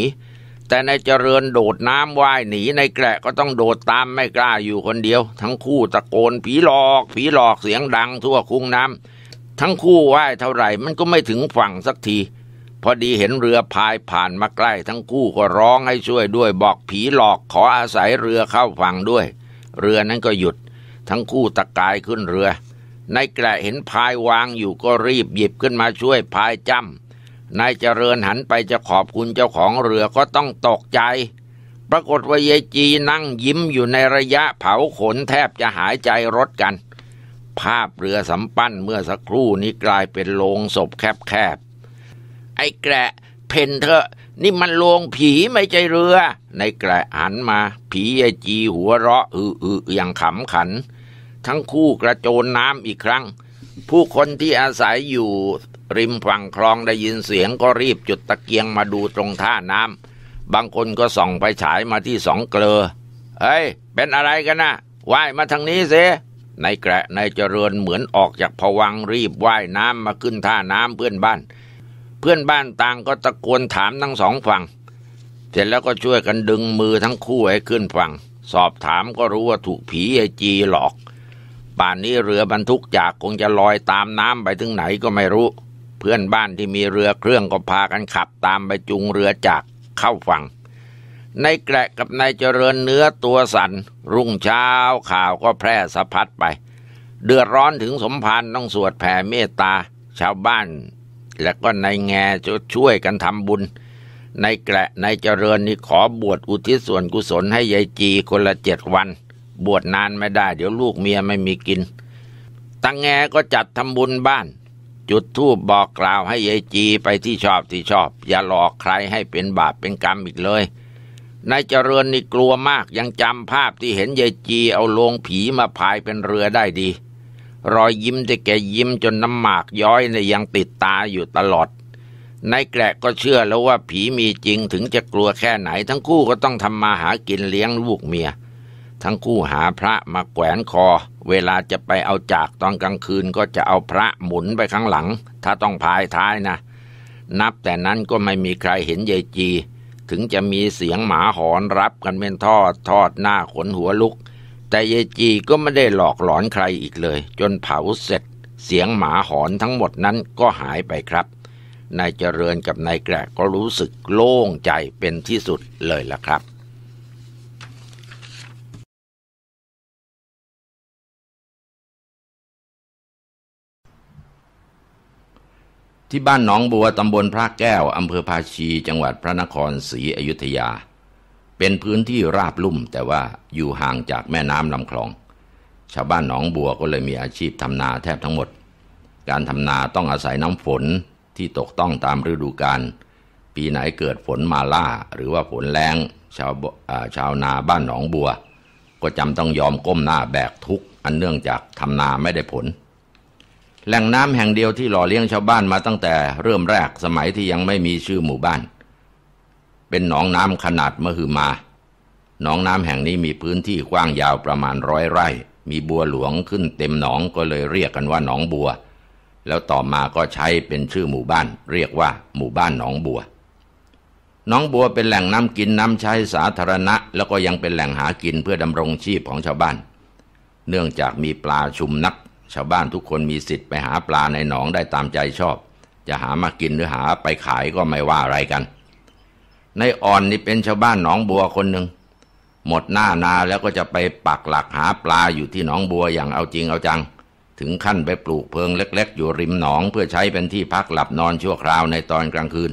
แต่นายเจริญโดดน้ำว่ายหนีนายแกละก็ต้องโดดตามไม่กล้าอยู่คนเดียว ทั้งคู่ตะโกนผีหลอก ผีหลอกเสียงดังทั่วคุ้งน้ำทั้งคู่ว่ายเท่าไหร่มันก็ไม่ถึงฝั่งสักทีพอดีเห็นเรือพายผ่านมาใกล้ทั้งคู่ก็ร้องให้ช่วยด้วยบอกผีหลอกขออาศัยเรือเข้าฝั่งด้วย เรือนั้นก็หยุดทั้งคู่ตะกายขึ้นเรือนายแกละเห็นพายวางอยู่ก็รีบหยิบขึ้นมาช่วยพายจ้ำนายเจริญหันไปจะขอบคุณเจ้าของเรือก็ต้องตกใจ ปรากฏว่ายายจีนั่งยิ้มอยู่ในระยะเผาขนแทบจะหายใจรถกัน ภาพเรือสำปั้นเมื่อสักครู่นี้กลายเป็นโลงศพแคบไอ้แกะเพนเถอะนี่มันลวงผีไม่ใช่เรือ ในแกะหันมา ผีไอจีหัวเราะอืออืออย่างขำขัน ทั้งคู่กระโจนน้ำอีกครั้ง ผู้คนที่อาศัยอยู่ ริมฝั่งคลองได้ยินเสียงก็รีบจุดตะเกียงมาดูตรงท่าน้ำบางคนก็ส่องไปฉายมาที่สองเกลอเฮ้ยเป็นอะไรกันนะว่ายมาทางนี้สิในแกะในเจริญเหมือนออกจากผวังรีบว่ายน้ำมาขึ้นท่าน้ำเพื่อนบ้านพื่อนบ้านต่างก็ตะโกนถามทั้งสองฝั่ง เสร็จแล้วก็ช่วยกันดึงมือทั้งคู่ให้ขึ้นฝั่งสอบถามก็รู้ว่าถูกผีไอจีหลอกป่านนี้เรือบรรทุกจากคงจะลอยตามน้ำไปถึงไหนก็ไม่รู้ เพื่อนบ้านที่มีเรือเครื่องก็พากันขับตามไปจุงเรือจากเข้าฝั่งในแกะกับนายเจริญเนื้อตัวสัน่นรุ่งเช้าข่าวก็แพร่สะพัดไป เดือดร้อนถึงสมพันธ์ต้องสวดแผ่เมตตาชาวบ้านและก็ในแง่จะช่วยกันทำบุญในแกละในเจริญนี่ขอบวชอุทิศส่วนกุศลให้ยายจีคนละเจ็ดวัน บวชนานไม่ได้ เดี๋ยวลูกเมียไม่มีกินตังแงก็จัดทำบุญบ้าน จุดธูปบอกกล่าวให้ยายจีไปที่ชอบที่ชอบ อย่าหลอกใครให้เป็นบาปเป็นกรรมอีกเลยนายเจริญนี่กลัวมากยังจำภาพที่เห็นยายจีเอาลงผีมาพายเป็นเรือได้ดีรอยยิ้มที่แกยิ้มจนน้ำหมากย้อยเนี่ยยังติดตาอยู่ตลอด นายแกะก็เชื่อแล้วว่าผีมีจริงถึงจะกลัวแค่ไหน ทั้งคู่ก็ต้องทำมาหากินเลี้ยงลูกเมีย ทั้งคู่หาพระมาแขวนคอ เวลาจะไปเอาจากตอนกลางคืนก็จะเอาพระหมุนไปข้างหลัง ถ้าต้องพายท้ายนะ นับแต่นั้นก็ไม่มีใครเห็นยายจี ถึงจะมีเสียงหมาหอนรับกันเป็นทอดทอดหน้าขนหัวลุกแต่เยจีก็ไม่ได้หลอกหลอนใครอีกเลย จนเผาเสร็จเสียงหมาหอนทั้งหมดนั้นก็หายไปครับนายเจริญกับนายแกรก็รู้สึกโล่งใจเป็นที่สุดเลยล่ะครับ ที่บ้านหนองบัวตำบลพระแก้วอำเภอภาชี จังหวัดพระนครศรีอยุธยาเป็นพื้นที่ราบลุ่มแต่ว่าอยู่ห่างจากแม่น้ำลำคลอง ชาวบ้านหนองบัวก็เลยมีอาชีพทำนาแทบทั้งหมด การทำนาต้องอาศัยน้ำฝนที่ตกต้องตามฤดูกาลปีไหนเกิดฝนมาล่าหรือว่าฝนแรง ชาวชาวนาบ้านหนองบัว ก็จำต้องยอมก้มหน้าแบกทุกอันเนื่องจากทำนาไม่ได้ผล แหล่งน้ำแห่งเดียวที่หล่อเลี้ยงชาวบ้านมาตั้งแต่เริ่มแรกสมัยที่ยังไม่มีชื่อหมู่บ้านเป็นหนองน้ำขนาดมหึมา หนองน้ำแห่งนี้มีพื้นที่กว้างยาวประมาณร้อยไร่ มีบัวหลวงขึ้นเต็มหนองก็เลยเรียกกันว่าหนองบัว แล้วต่อมาก็ใช้เป็นชื่อหมู่บ้าน เรียกว่า หมู่บ้านหนองบัว หนองบัวเป็นแหล่งน้ำกินน้ำใช้สาธารณะแล้วก็ยังเป็นแหล่งหากินเพื่อดำรงชีพของชาวบ้าน เนื่องจากมีปลาชุมนักชาวบ้านทุกคนมีสิทธิ์ไปหาปลาในหนองได้ตามใจชอบ จะหามากินหรือหาไปขายก็ไม่ว่าอะไรกันนายอ่อนนี่เป็นชาวบ้านหนองบัวคนหนึ่ง หมดหน้านาแล้วก็จะไปปักหลักหาปลาอยู่ที่หนองบัวอย่างเอาจริงเอาจัง ถึงขั้นไปปลูกเพิงเล็กๆอยู่ริมหนองเพื่อใช้เป็นที่พักหลับนอนชั่วคราวในตอนกลางคืน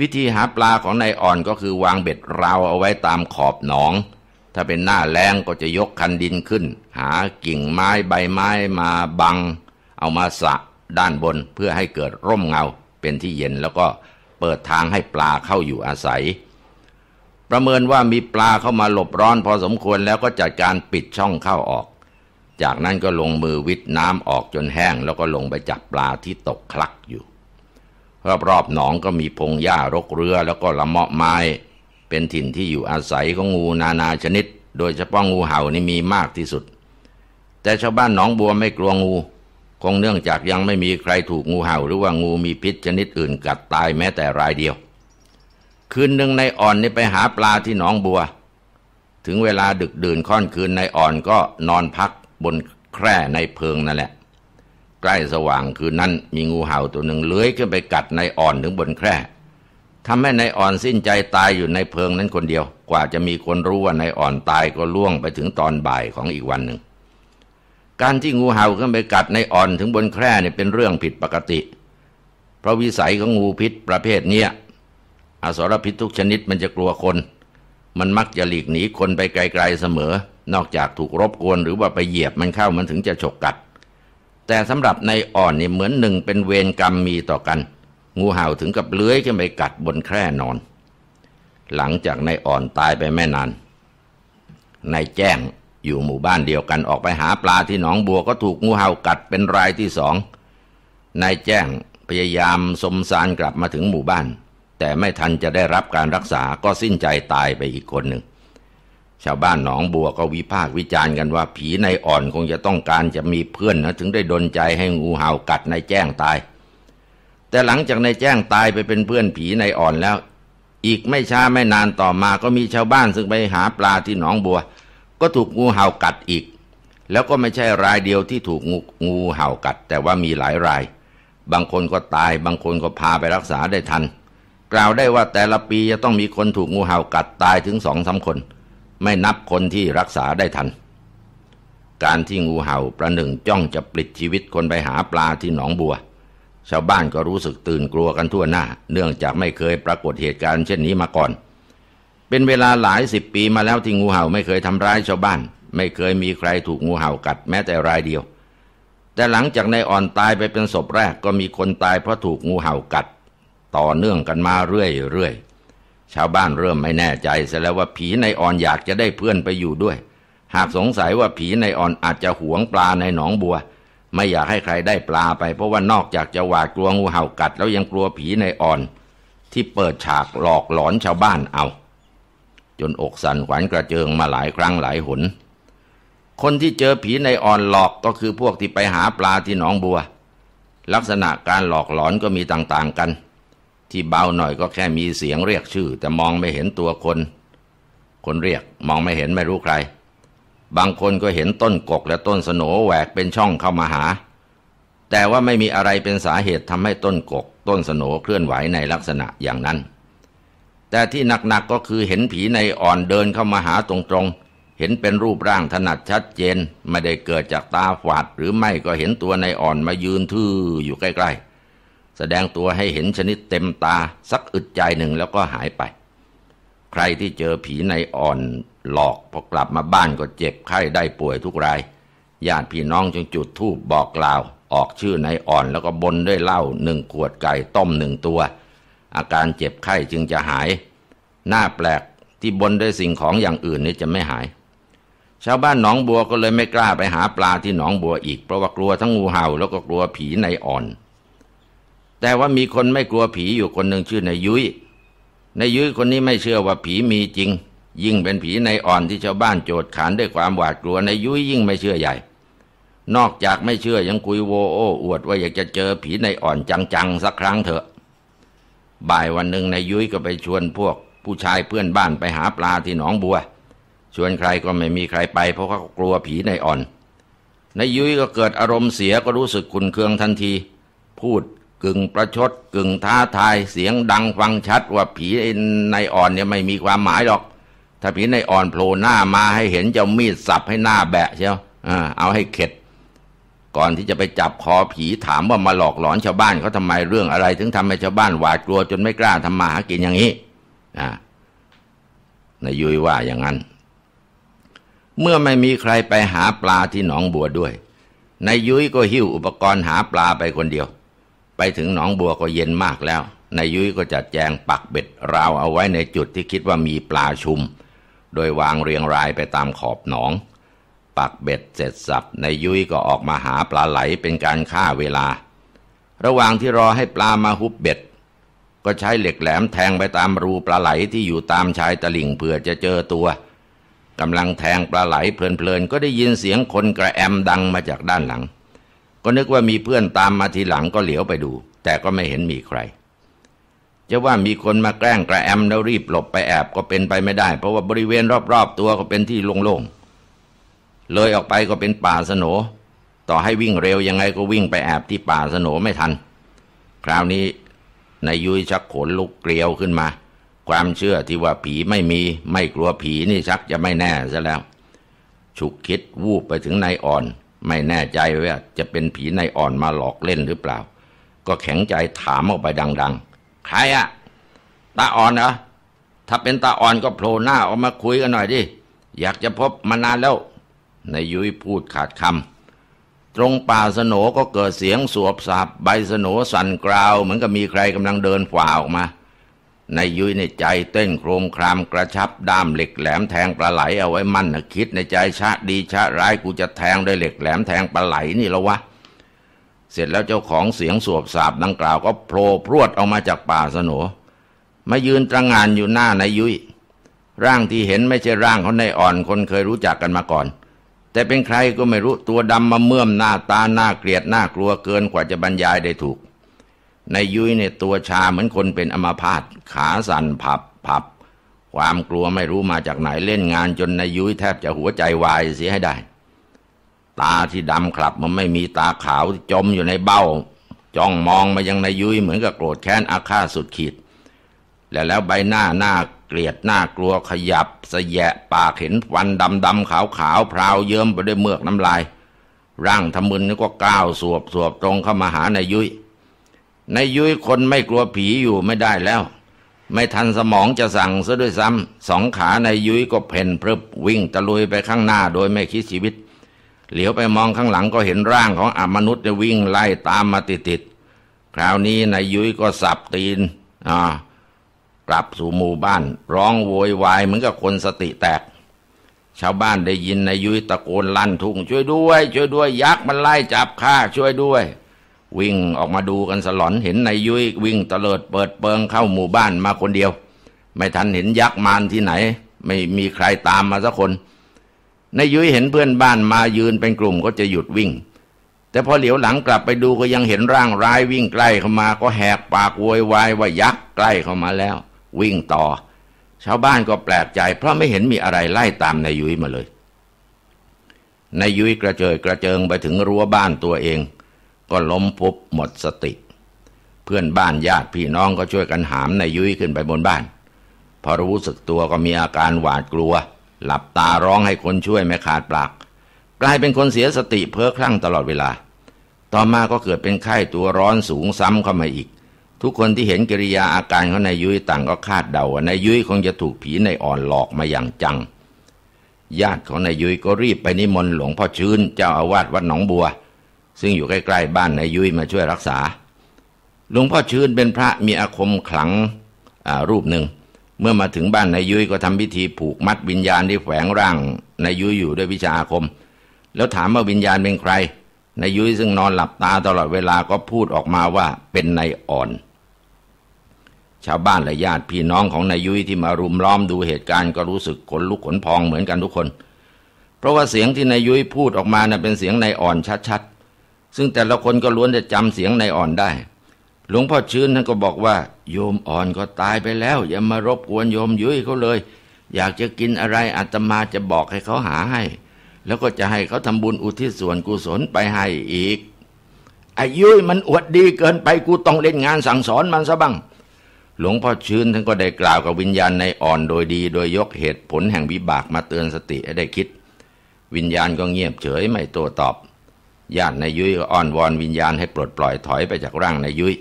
วิธีหาปลาของนายอ่อนก็คือวางเบ็ดราวเอาไว้ตามขอบหนอง ถ้าเป็นหน้าแรงก็จะยกคันดินขึ้น หากิ่งไม้ใบไม้มาบัง เอามาสะ ด้านบนเพื่อให้เกิดร่มเงาเป็นที่เย็นแล้วก็เปิดทางให้ปลาเข้าอยู่อาศัย ประเมินว่ามีปลาเข้ามาหลบร้อนพอสมควรแล้วก็จัดการปิดช่องเข้าออก จากนั้นก็ลงมือวิทน้ำออกจนแห้งแล้วก็ลงไปจับปลาที่ตกคลักอยู่รอบๆหนองก็มีพงหญ้ารกเรือแล้วก็ละเมาะไม้ เป็นถิ่นที่อยู่อาศัยของงูนานาชนิด โดยเฉพาะงูเห่านี่มีมากที่สุด แต่ชาวบ้านหนองบัวไม่กลัวงูคงเนื่องจากยังไม่มีใครถูกงูเห่าหรือว่างูมีพิษชนิดอื่นกัดตายแม้แต่รายเดียว คืนหนึ่งนายอ่อนนี่ไปหาปลาที่หนองบัว ถึงเวลาดึกดื่นค่อนคืน นายอ่อนก็นอนพักบนแคร่ในเพิงนั่นแหละ ใกล้สว่างคืนนั้นมีงูเห่าตัวหนึ่งเลื้อยขึ้นไปกัดนายอ่อนถึงบนแคร่ทำให้นายอ่อนสิ้นใจตายอยู่ในเพิงนั้นคนเดียวกว่าจะมีคนรู้ว่านายอ่อนตายก็ล่วงไปถึงตอนบ่ายของอีกวันหนึ่งการที่งู เห่าขึ้นไปกัดในอ่อนถึงบนแคร่เนี่ยเป็นเรื่องผิดปกติ เพราะวิสัยของงูพิษประเภทเนี้ยอสรพิษทุกชนิดมันจะกลัวคน มันมักจะหลีกหนีคนไปไกลๆเสมอ นอกจากถูกรบกวนหรือว่าไปเหยียบมันเข้ามันถึงจะฉกกัด แต่สำหรับในอ่อนนี่เหมือนหนึ่งเป็นเวรกรรมมีต่อกัน งูเห่าถึงกับเลื้อยขึ้นไปกัดบนแคร่นอน หลังจากในอ่อนตายไปไม่นานนายแจ้งอยู่หมู่บ้านเดียวกันออกไปหาปลาที่หนองบัวก็ถูกงูเห่ากัดเป็นรายที่สองนายแจ้งพยายามสมสารกลับมาถึงหมู่บ้าน แต่ไม่ทันจะได้รับการรักษาก็สิ้นใจตายไปอีกคนหนึ่ง ชาวบ้านหนองบัวก็วิพากษ์วิจารณ์กันว่าผีนายอ่อนคงจะต้องการจะมีเพื่อนนะถึงได้ดนใจให้งูเห่ากัดนายแจ้งตาย แต่หลังจากนายแจ้งตายไปเป็นเพื่อนผีนายอ่อนแล้ว อีกไม่ช้าไม่นานต่อมา ก็มีชาวบ้าน ซึ่งไปหาปลาที่หนองบัวก็ถูกงูเห่ากัดอีก แล้วก็ไม่ใช่รายเดียวที่ถูกงูงูเห่ากัด แต่ว่ามีหลายราย บางคนก็ตาย บางคนก็พาไปรักษาได้ทัน กล่าวได้ว่าแต่ละปีจะต้องมีคนถูกงูเห่ากัดตายถึงสองสาคน ไม่นับคนที่รักษาได้ทัน การที่งูเห่าประหนึ่งจ้องจะปลิดชีวิตคนไปหาปลาที่หนองบัว ชาวบ้านก็รู้สึกตื่นกลัวกันทั่วหน้า เนื่องจากไม่เคยปรากฏเหตุการณ์เช่นนี้มาก่อนเป็นเวลาหลายสิบปีมาแล้วที่งูเห่าไม่เคยทำร้ายชาวบ้าน ไม่เคยมีใครถูกงูเห่ากัด แม้แต่รายเดียว แต่หลังจากนายอ่อนตายไปเป็นศพแรก ก็มีคนตายเพราะถูกงูเห่ากัด ต่อเนื่องกันมาเรื่อยๆชาวบ้านเริ่มไม่แน่ใจซะแล้วว่าผีนายอ่อนอยากจะได้เพื่อนไปอยู่ด้วย หากสงสัยว่าผีนายอ่อนอาจจะหวงปลาในหนองบัว ไม่อยากให้ใครได้ปลาไปเพราะว่านอกจากจะหวาดกลัวงูเห่ากัดแล้วยังกลัวผีนายอ่อนที่เปิดฉากหลอกหลอนชาวบ้านเอาจนอกสั่นขวัญกระเจิงมาหลายครั้งหลายหน คนที่เจอผีในอ่อนหลอกก็คือพวกที่ไปหาปลาที่หนองบัว ลักษณะการหลอกหลอนก็มีต่างๆกัน ที่เบาหน่อยก็แค่มีเสียงเรียกชื่อ แต่มองไม่เห็นตัวคน คนเรียกมองไม่เห็นไม่รู้ใคร บางคนก็เห็นต้นกกและต้นสนแหวกเป็นช่องเข้ามาหา แต่ว่าไม่มีอะไรเป็นสาเหตุทำให้ต้นกกต้นสนเคลื่อนไหวในลักษณะอย่างนั้นแต่ที่หนักๆก็คือเห็นผีในอ่อนเดินเข้ามาหาตรงๆ เห็นเป็นรูปร่างถนัดชัดเจนไม่ได้เกิดจากตาฝาดหรือไม่ก็เห็นตัวในอ่อนมายืนทื่ออยู่ใกล้ ๆ แสดงตัวให้เห็นชนิดเต็มตา สักอึดใจหนึ่งแล้วก็หายไป ใครที่เจอผีในอ่อนหลอก พอกลับมาบ้านก็เจ็บไข้ได้ป่วยทุกรายญาติพี่น้องจึงจุดธูปบอกกล่าว ออกชื่อในอ่อนแล้วก็บนด้วยเหล้าหนึ่งขวดไก่ ต้มหนึ่งตัวอาการเจ็บไข้จึงจะหาย หน้าแปลกที่บนด้วยสิ่งของอย่างอื่นนี่จะไม่หาย ชาวบ้านหนองบัวก็เลยไม่กล้าไปหาปลาที่หนองบัวอีกเพราะว่ากลัวทั้งงูเห่า แล้วก็กลัวผีในอ่อน แต่ว่ามีคนไม่กลัวผีอยู่คนหนึ่งชื่อนายยุ้ยนายยุ้ยคนนี้ไม่เชื่อว่าผีมีจริง ยิ่งเป็นผีในอ่อนที่ชาวบ้านโจดขานด้วยความหวาดกลัวนายยุ้ยยิ่งไม่เชื่อใหญ่ นอกจากไม่เชื่อยังคุยโวโอ้อวดว่าอยากจะเจอผีในอ่อน จังๆสักครั้งเถอะบ่ายวันหนึ่งนายยุ้ยก็ไปชวนพวก ผู้ชายเพื่อนบ้านไปหาปลาที่หนองบัว ชวนใครก็ไม่มีใครไป เพราะเขากลัวผีในอ่อนนายยุ้ยก็เกิดอารมณ์เสียก็รู้สึกขุนเคืองทันที พูดกึ่งประชด กึ่งท้าทายเสียงดังฟังชัด ว่าผีในอ่อนเนี่ยไม่มีความหมายหรอก ถ้าผีในอ่อนโผล่หน้ามาให้เห็นจะมีดสับให้หน้าแบะเชียวเอาให้เข็ดก่อนที่จะไปจับคอผีถามว่ามาหลอกหลอนชาวบ้านเขาทำไมเรื่องอะไร ถึงทำให้ชาวบ้านหวาดกลัวจนไม่กล้าทำมาหากินอย่างนี้ นายยุ้ยว่าอย่างนั้น เมื่อไม่มีใครไปหาปลาที่หนองบัวด้วย นายยุ้ยก็หิ้วอุปกรณ์หาปลาไปคนเดียว ไปถึงหนองบัวก็เย็นมากแล้ว นายยุ้ยก็จัดแจงปักเบ็ดราวเอาไว้ในจุดที่คิดว่ามีปลาชุม โดยวางเรียงรายไปตามขอบหนองปักเบ็ดเสร็จสับในยุ้ยก็ออกมาหาปลาไหลเป็นการฆ่าเวลา ระหว่างที่รอให้ปลามาฮุบเบ็ด ก็ใช้เหล็กแหลมแทงไปตามรูปลาไหลที่อยู่ตามชายตะลิ่งเพื่อจะเจอตัวกำลังแทงปลาไหลเพลินๆก็ได้ยินเสียงคนกระแอมดังมาจากด้านหลัง ก็นึกว่ามีเพื่อนตามมาทีหลังก็เหลียวไปดู แต่ก็ไม่เห็นมีใครจะว่ามีคนมาแกล้งกระแอมแล้วรีบหลบไปแอบก็เป็นไปไม่ได้ เพราะว่าบริเวณรอบๆ ตัวก็เป็นที่โล่งๆเลยออกไปก็เป็นป่าสนต่อให้วิ่งเร็วยังไงก็วิ่งไปแอบที่ป่าสนไม่ทัน คราวนี้นายยุ้ยชักขนลุกเกลียวขึ้นมา ความเชื่อที่ว่าผีไม่มี ไม่กลัวผีนี่ชักจะไม่แน่ซะแล้ว ฉุกคิดวูบไปถึงนายอ่อน ไม่แน่ใจว่าจะเป็นผีนายอ่อนมาหลอกเล่นหรือเปล่า ก็แข็งใจถามออกไปดังๆใครอะตาอ่อนเหรอถ้าเป็นตาอ่อนก็โผล่หน้าออกมาคุยกันหน่อยดิอยากจะพบมานานแล้วนายยุ้ยพูดขาดคำตรงป่าสนก็เกิดเสียงสวบสับใบสนสั่นกราวเหมือนกับมีใครกำลังเดินฝ่าออกมา นายยุ้ยในใจเต้นโครมครามกระชับด้ามเหล็กแหลมแทงปลาไหลเอาไว้มั่นนะคิดในใจชะดีชะ ร้ายกูจะแทงด้วยเหล็กแหลมแทงปลาไหลนี่แล้ววะ เสร็จแล้วเจ้าของเสียงสวบสาบดังกล่าว ก็โผล่พรวดออกมาจากป่าสนมายืนตระงานอยู่หน้านายยุ้ย ร่างที่เห็นไม่ใช่ร่างเขาในอ่อนคนเคยรู้จักกันมาก่อนแต่เป็นใครก็ไม่รู้ตัวดำมาเมื่อมหน้าตาหน้าเกลียดหน้ากลัวเกินกว่าจะบรรยายได้ถูก ในยุ้ยเนี่ยตัวชาเหมือนคนเป็นอมาพาตขาสั่นผับผับความกลัวไม่รู้มาจากไหนเล่นงาน จนในยุ้ยแทบจะหัวใจวายเสียให้ได้ ตาที่ดำคลับมันไม่มีตาขาวจมอยู่ในเบ้าจ้องมองมายังในยุ้ยเหมือนกับโกรธแค้นอาฆาตสุดขีดและแล้วใบหน้าหน้าเกลียดน่ากลัวขยับสแยะปากเห็นฟันดำดำขาวขาวพราวเยิ้มไปด้วยเมือกน้ำลาย ร่างทำมึนก็ก้าวสวบสวบตรงเข้ามาหานายยุย้ยนายยุ้ยคนไม่กลัวผีอยู่ไม่ได้แล้ว ไม่ทันสมองจะสั่งซะด้วยซ้ำสองขานายยุ้ยก็เพ่นพรึบวิ่งตะลุยไปข้างหน้าโดยไม่คิดชีวิต เหลียวไปมองข้างหลังก็เห็นร่างของอมนุษย์วิ่งไล่ตามมาติดติดคราวนี้นายยุ้ยก็สับตีน อ่ากลับสู่หมู่บ้าน ร้องโวยวาย เหมือนกับคนสติแตก ชาวบ้านได้ยินนายยุ้ยตะโกนลั่นทุ่งช่วยด้วย ช่วยด้วยยักษ์มันไล่จับข้าช่วยด้วย วิ่งออกมาดูกันสลอนเห็นนายยุ้ยวิ่งเตลิดเปิดเปิงเข้าหมู่บ้านมาคนเดียว ไม่ทันเห็นยักษ์มารที่ไหน ไม่มีใครตามมาสักคนนายยุ้ยเห็นเพื่อนบ้าน มายืนเป็นกลุ่มก็จะหยุดวิ่ง แต่พอเหลียวหลังกลับไปดูก็ยังเห็นร่างร้ายวิ่งใกล้เข้ามาก็แหกปากโวยวายว่ายักษ์ใกล้เข้ามาแล้ววิ่งต่อ ชาวบ้านก็แปลกใจเพราะไม่เห็นมีอะไรไล่ตามนายยุ้ยมาเลยนายยุ้ยกระเจิดกระเจิงไปถึงรั้วบ้านตัวเอง ก็ล้มพุบหมดสติ เพื่อนบ้านญาติพี่น้องก็ช่วยกันหามนายยุ้ยขึ้นไปบนบ้าน พอรู้สึกตัวก็มีอาการหวาดกลัว หลับตาร้องให้คนช่วยไม่ขาดปาก กลายเป็นคนเสียสติเพ้อคลั่งตลอดเวลา ต่อมาก็เกิดเป็นไข้ตัวร้อนสูงซ้ำเข้ามาอีกทุกคนที่เห็นกิริยาอาการของนายยุ้ยต่างก็คาดเดาว่านายยุ้ยคงจะถูกผีในอ่อนหลอกมาอย่างจัง ญาติของนายยุ้ยก็รีบไปนิมนต์หลวงพ่อชื้นเจ้าอาวาสวัดหนองบัว ซึ่งอยู่ใกล้ๆบ้านนายยุ้ยมาช่วยรักษา หลวงพ่อชื้นเป็นพระมีอาคมขลังรูปหนึ่ง เมื่อมาถึงบ้านนายยุ้ยก็ทำพิธีผูกมัดวิญญาณที่แฝงร่างนายยุ้ยอยู่ด้วยวิชาอาคม แล้วถามว่าวิญญาณเป็นใคร นายยุ้ยซึ่งนอนหลับตาตลอดเวลาก็พูดออกมาว่าเป็นนายอ่อนชาวบ้านและญาติพี่น้องของนายยุ้ยที่มารุมล้อมดูเหตุการณ์ก็รู้สึกขนลุกขนพองเหมือนกันทุกคน เพราะว่าเสียงที่นายยุ้ยพูดออกมานะ่ะเป็นเสียงนายอ่อนชัดๆ ซึ่งแต่ละคนก็ล้วนจะจำเสียงนายอ่อนได้ หลวงพ่อชื้นท่านก็บอกว่า โยมอ่อนก็ตายไปแล้ว อย่ามารบกวนโยมยุ้ยเขาเลย อยากจะกินอะไรอาตมาจะบอกให้เขาหาให้ แล้วก็จะให้เขาทำบุญอุทิศส่วนกุศลไปให้อีกอายุยมันอวดดีเกินไปกูต้องเล่นงานสั่งสอนมันซะบ้างหลวงพ่อชื้นท่านก็ได้กล่าวกับวิญญาณในอ่อนโดยดีโดยยกเหตุผลแห่งวิบากมาเตือนสติให้ได้คิด วิญญาณก็เงียบเฉยไม่โตตอบญาติในยุ้ยก็อ้อนวอนวิญญาณให้ปลดปล่อยถอย ไปจากร่างในยุ้ย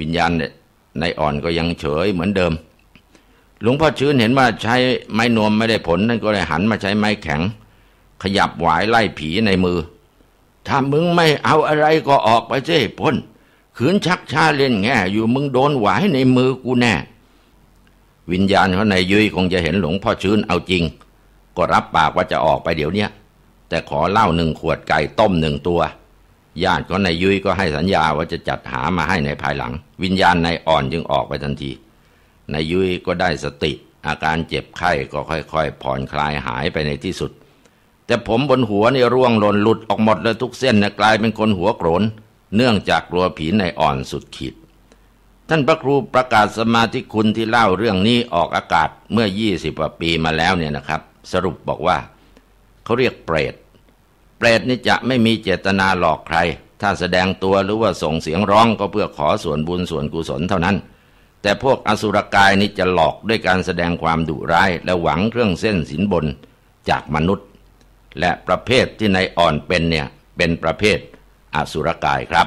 วิญญาณนยอ่อนก็ยังเฉยเหมือนเดิม หลวงพ่อชื้นเห็นว่าใช้ไม้นวมไม่ได้ผลท่านก็เลยหันมาใช้ไม้แข็ง ขยับหวายไล่ผีในมือ ถ้ามึงไม่เอาอะไรก็ออกไปเจ้พ้นขืนชักช้าเล่นแง่ อยู่มึงโดนหวายในมือกูแน่ วิญญาณเขาในยุ้ยคงจะเห็นหลวงพ่อชื้นเอาจริง ก็รับปากว่าจะออกไปเดี๋ยวเนี้ย แต่ขอเหล้าหนึ่งขวดไก่ต้มหนึ่งตัว ญาติเขาในยุ้ยก็ให้สัญญาว่าจะจัดหามาให้ในภายหลัง วิญญาณในอ่อนจึงออกไปทันทีนายยุ้ยก็ได้สติ อาการเจ็บไข้ก็ค่อยๆผ่อนคลายหายไปในที่สุด แต่ผมบนหัวนี่ร่วงหล่นหลุดออกหมดเลยทุกเส้นนะกลายเป็นคนหัวโกรนเนื่องจากกลัวผีในอ่อนสุดขีด ท่านพระครูประกาศสมาธิคุณที่เล่าเรื่องนี้ออกอากาศเมื่อ 20กว่าปีมาแล้วเนี่ยนะครับ สรุปบอกว่าเขาเรียกเปรตเปรตนี่จะไม่มีเจตนาหลอกใคร ถ้าแสดงตัวหรือว่าส่งเสียงร้องก็เพื่อขอส่วนบุญส่วนกุศลเท่านั้น แต่พวกอสุรกายนี่จะหลอกด้วยการแสดงความดุร้าย และหวังเครื่องเส้นสินบนจากมนุษย์ และประเภทที่ในอ่อนเป็นเนี่ยเป็นประเภทอสุรกายครับ